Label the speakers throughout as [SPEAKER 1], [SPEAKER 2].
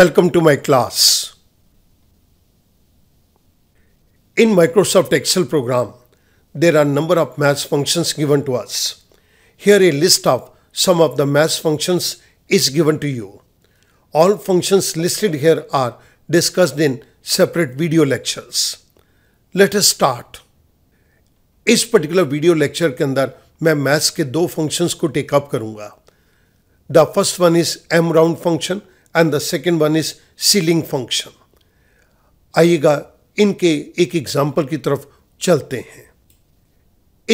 [SPEAKER 1] Welcome to my class. In Microsoft Excel program, there are number of math functions given to us. Here a list of some of the math functions is given to you. All functions listed here are discussed in separate video lectures. Let us start. इस particular video lecture के अंदर मैं maths के दो functions को take up करूंगा the first one is M round function and the second one is ceiling function आइएगा इनके एक एग्जाम्पल की तरफ चलते हैं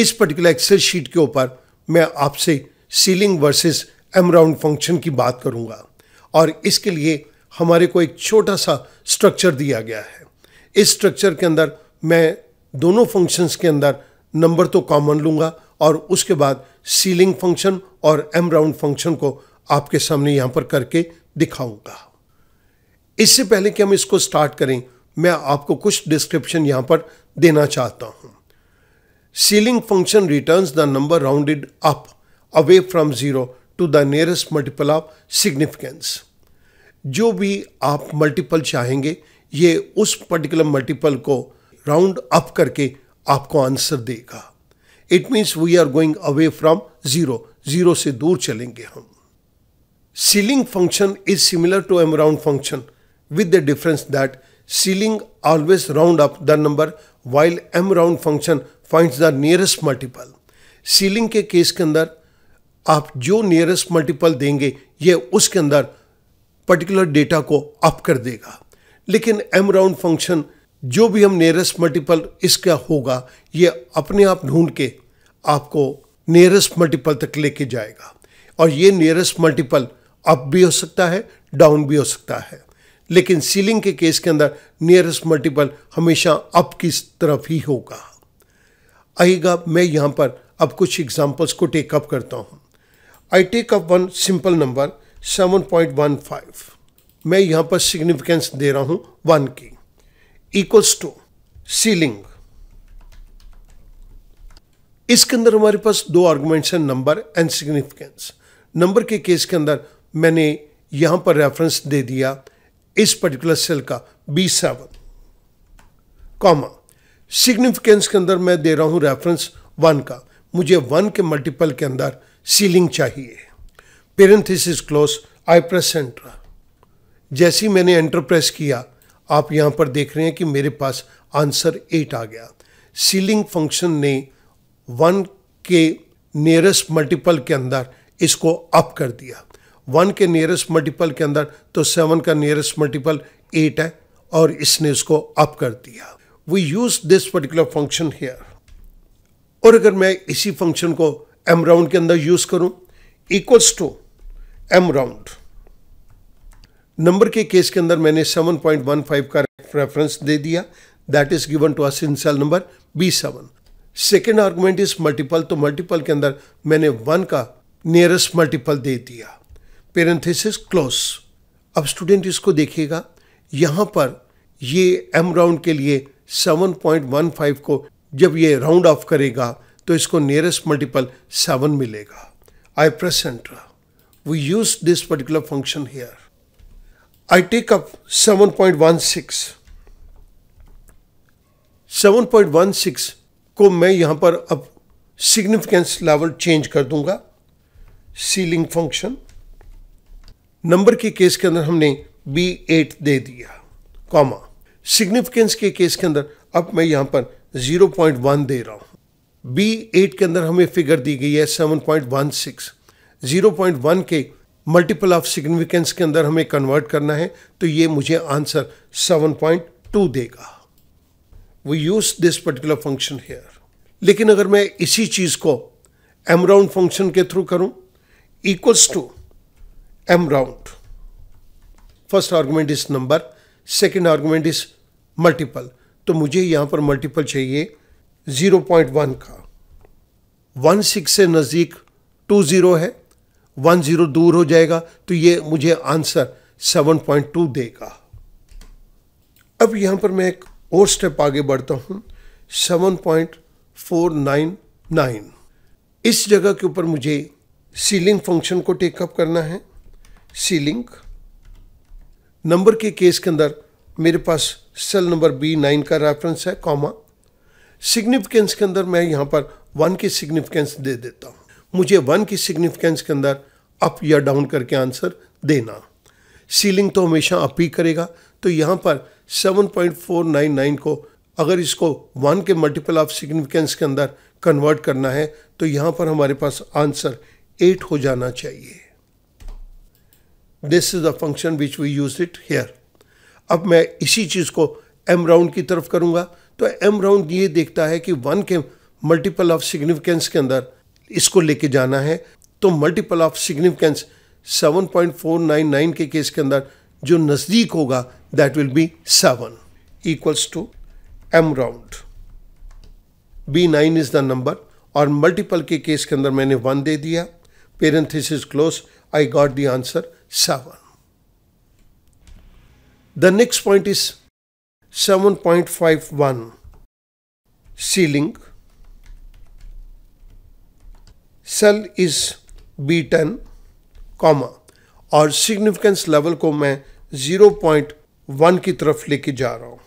[SPEAKER 1] इस पर्टिकुलर एक्सेल शीट के ऊपर मैं आपसे सीलिंग वर्सेस एमराउंड फंक्शन की बात करूंगा और इसके लिए हमारे को एक छोटा सा स्ट्रक्चर दिया गया है इस स्ट्रक्चर के अंदर मैं दोनों फंक्शंस के अंदर नंबर तो कॉमन लूंगा और उसके बाद सीलिंग फंक्शन और एमराउंड फंक्शन को आपके सामने यहाँ पर करके दिखाऊंगा इससे पहले कि हम इसको स्टार्ट करें मैं आपको कुछ डिस्क्रिप्शन यहां पर देना चाहता हूं ceiling function returns the number rounded up away from zero to the nearest multiple of significance जो भी आप मल्टीपल चाहेंगे ये उस पर्टिकुलर मल्टीपल को राउंड अप करके आपको आंसर देगा it means we are going away from zero zero से दूर चलेंगे हम ceiling function is similar to M round function with the difference that ceiling always round up the number while M round function find the nearest multiple ceiling के case के अंदर आप जो nearest multiple देंगे ये उसके अंदर पर्टिकुलर डेटा को अप कर देगा लेकिन एम राउंड फंक्शन जो भी हम नियरेस्ट मल्टीपल इसका होगा ये अपने आप ढूंढ के आपको नियरेस्ट मल्टीपल तक लेके जाएगा और ये नियरेस्ट मल्टीपल अप भी हो सकता है डाउन भी हो सकता है लेकिन सीलिंग के केस के अंदर नियरेस्ट मल्टीपल हमेशा अप की तरफ ही होगा आएगा मैं यहाँ पर अब कुछ एग्जांपल्स को टेक अप करता हूँ I take up one simple number 7.15 मैं यहाँ पर सिग्निफिकेंस दे रहा हूँ वन की इक्वल्स टू सीलिंग इसके अंदर हमारे पास दो आर्गुमेंट्स हैं नंबर एंड सिग्निफिकेंस नंबर के केस के अंदर मैंने यहाँ पर रेफरेंस दे दिया इस पर्टिकुलर सेल का बी सेवन कॉमा सिग्निफिकेंस के अंदर मैं दे रहा हूँ रेफरेंस वन का मुझे वन के मल्टीपल के अंदर सीलिंग चाहिए parenthesis close I press enter जैसे ही मैंने एंटर प्रेस किया आप यहाँ पर देख रहे हैं कि मेरे पास आंसर एट आ गया सीलिंग फंक्शन ने वन के नियरेस्ट मल्टीपल के अंदर इसको अप कर दिया वन के नियरेस्ट मल्टीपल के अंदर तो सेवन का नियरेस्ट मल्टीपल एट है और इसने इसको अप कर दिया we use this particular function here और अगर मैं इसी फंक्शन को एम राउंड के अंदर यूज करूं equals to M round number के केस के अंदर मैंने 7.15 का रेफरेंस दे दिया that is given to us in cell number B seven second argument is multiple तो मल्टीपल के अंदर मैंने वन का नियरेस्ट मल्टीपल दे दिया पेरेंथेसिस क्लोज अब स्टूडेंट इसको देखिएगा यहां पर ये एम राउंड के लिए 7.15 को जब ये राउंड ऑफ करेगा तो इसको नियरेस्ट मल्टीपल 7 मिलेगा I press enter we use this particular function here I take up 7.16 7.16 को मैं यहां पर अब सिग्निफिकेंस लेवल चेंज कर दूंगा सीलिंग फंक्शन 7.16 नंबर के केस के अंदर हमने बी एट दे दिया कॉमा सिग्निफिकेंस के केस के अंदर अब मैं यहां पर 0.1 दे रहा हूं बी एट के अंदर हमें फिगर दी गई है 7.16 0.1 के मल्टीपल ऑफ सिग्निफिकेंस के अंदर हमें कन्वर्ट करना है तो ये मुझे आंसर 7.2 देगा we use this particular function here लेकिन अगर मैं इसी चीज़ को एमराउंड फंक्शन के थ्रू करूं equals to m round. First argument is number, second argument is multiple. तो मुझे यहां पर मल्टीपल चाहिए 0.1 का वन सिक्स से नज़दीक टू ज़ीरो है वन ज़ीरो दूर हो जाएगा तो ये मुझे आंसर 7.2 देगा अब यहां पर मैं एक और स्टेप आगे बढ़ता हूँ 7.499 इस जगह के ऊपर मुझे सीलिंग फंक्शन को टेकअप करना है सी लिंक नंबर के केस के अंदर मेरे पास सेल नंबर बी नाइन का रेफरेंस है कॉमा सिग्निफिकेंस के अंदर मैं यहाँ पर वन की सिग्निफिकेंस दे देता हूँ मुझे वन की सिग्निफिकेंस के अंदर अप या डाउन करके आंसर देना सीलिंग तो हमेशा अप ही करेगा तो यहाँ पर 7.499 को अगर इसको वन के मल्टीपल ऑफ सिग्निफिकेंस के अंदर कन्वर्ट करना है तो यहाँ पर हमारे पास आंसर एट हो जाना चाहिए this is the function which we use it here अब मैं इसी चीज़ को एम राउंड की तरफ करूँगा तो एम राउंड ये देखता है कि वन के मल्टीपल ऑफ सिग्निफिकेंस के अंदर इसको लेके जाना है तो मल्टीपल ऑफ सिग्निफिकेंस 7.499 के केस के अंदर जो नज़दीक होगा that will be seven equals to M round B nine is the number और मल्टीपल के केस के अंदर मैंने वन दे दिया parenthesis is close I got the answer seven. The next point is one ceiling. Cell is ten, comma, और significance level को मैं one की तरफ लेके जा रहा हूँ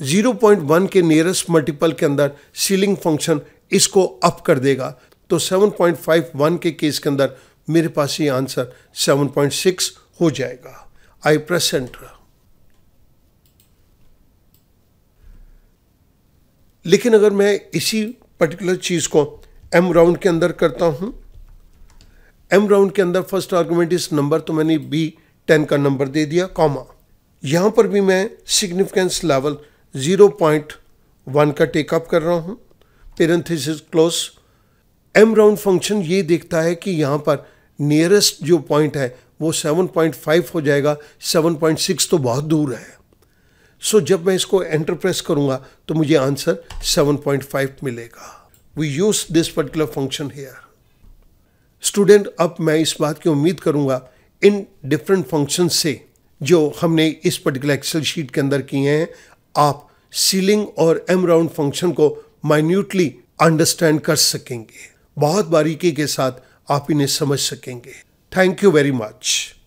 [SPEAKER 1] 0.1 के नियरेस्ट मल्टीपल के अंदर सीलिंग फंक्शन इसको अप कर देगा तो 7.51 के केस के अंदर मेरे पास ये आंसर 7.6 हो जाएगा आई प्रेस एंटर लेकिन अगर मैं इसी पर्टिकुलर चीज़ को एम राउंड के अंदर करता हूं एम राउंड के अंदर फर्स्ट आर्गुमेंट इस नंबर तो मैंने बी टेन का नंबर दे दिया कॉमा यहां पर भी मैं significance level zero point one का टेकअप कर रहा हूं parenthesis close M round function ये देखता है कि यहां पर नियरेस्ट जो पॉइंट है वो 7.5 हो जाएगा 7.6 तो बहुत दूर है सो so, जब मैं इसको एंटर प्रेस करूँगा तो मुझे आंसर 7.5 मिलेगा we use this particular function here student अब मैं इस बात की उम्मीद करूँगा इन डिफरेंट फंक्शन से जो हमने इस पर्टिकुलर एक्सेल शीट के अंदर किए हैं आप सीलिंग और एम राउंड फंक्शन को माइन्यूटली अंडरस्टैंड कर सकेंगे बहुत बारीकी के साथ आप इन्हें समझ सकेंगे थैंक यू वेरी मच